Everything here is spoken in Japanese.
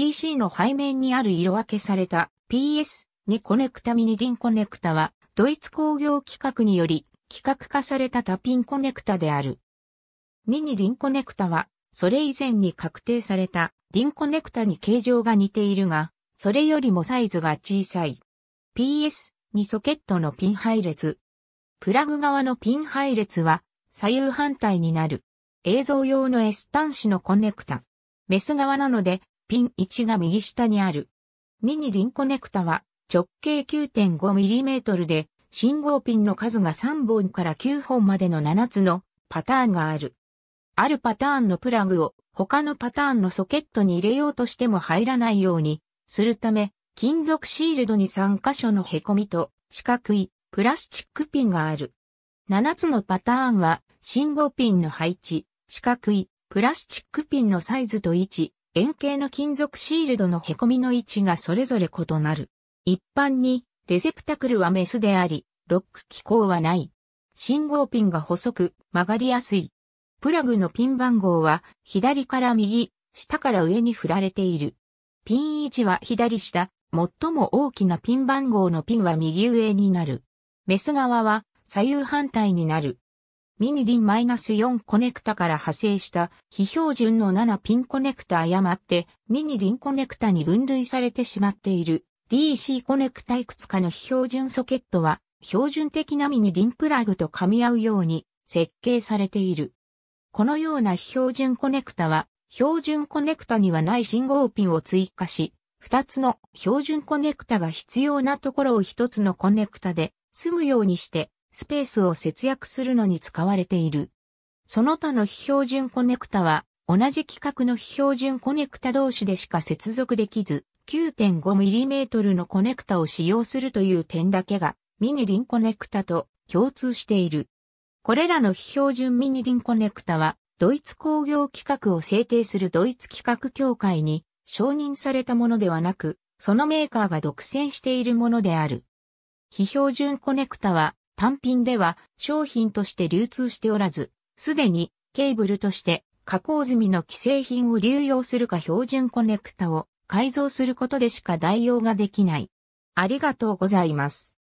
PC の背面にある色分けされた PS2 コネクタミニディンコネクタは、ドイツ工業規格により、規格化されたタピンコネクタである。ミニディンコネクタは、それ以前に確定されたディンコネクタに形状が似ているが、それよりもサイズが小さい。PS2 ソケットのピン配列。プラグ側のピン配列は左右反対になる。映像用の S 端子のコネクタ。メス側なのでピン1が右下にある。ミニリンコネクタは直径 9.5mm で信号ピンの数が3本から9本までの7つのパターンがある。あるパターンのプラグを他のパターンのソケットに入れようとしても入らないようにするため、金属シールドに3箇所の凹みと四角いプラスチックピンがある。7つのパターンは信号ピンの配置、四角いプラスチックピンのサイズと位置、円形の金属シールドの凹みの位置がそれぞれ異なる。一般に、レセプタクルはメスであり、ロック機構はない。信号ピンが細く、曲がりやすい。プラグのピン番号は、左から右、下から上に振られている。ピン位置は左下、最も大きなピン番号のピンは右上になる。メス側は左右反対になる。ミニディン -4 コネクタから派生した非標準の7ピンコネクタ誤ってミニディンコネクタに分類されてしまっている DC コネクタいくつかの非標準ソケットは標準的なミニディンプラグと噛み合うように設計されている。このような非標準コネクタは標準コネクタにはない信号ピンを追加し、2つの標準コネクタが必要なところを1つのコネクタで済むようにしてスペースを節約するのに使われている。その他の非標準コネクタは、同じ規格の非標準コネクタ同士でしか接続できず、9.5mm のコネクタを使用するという点だけが、ミニリンコネクタと共通している。これらの非標準ミニリンコネクタは、ドイツ工業規格を制定するドイツ規格協会に承認されたものではなく、そのメーカーが独占しているものである。非標準コネクタは単品では商品として流通しておらず、すでにケーブルとして加工済みの既製品を流用するか標準コネクタを改造することでしか代用ができない。ありがとうございます。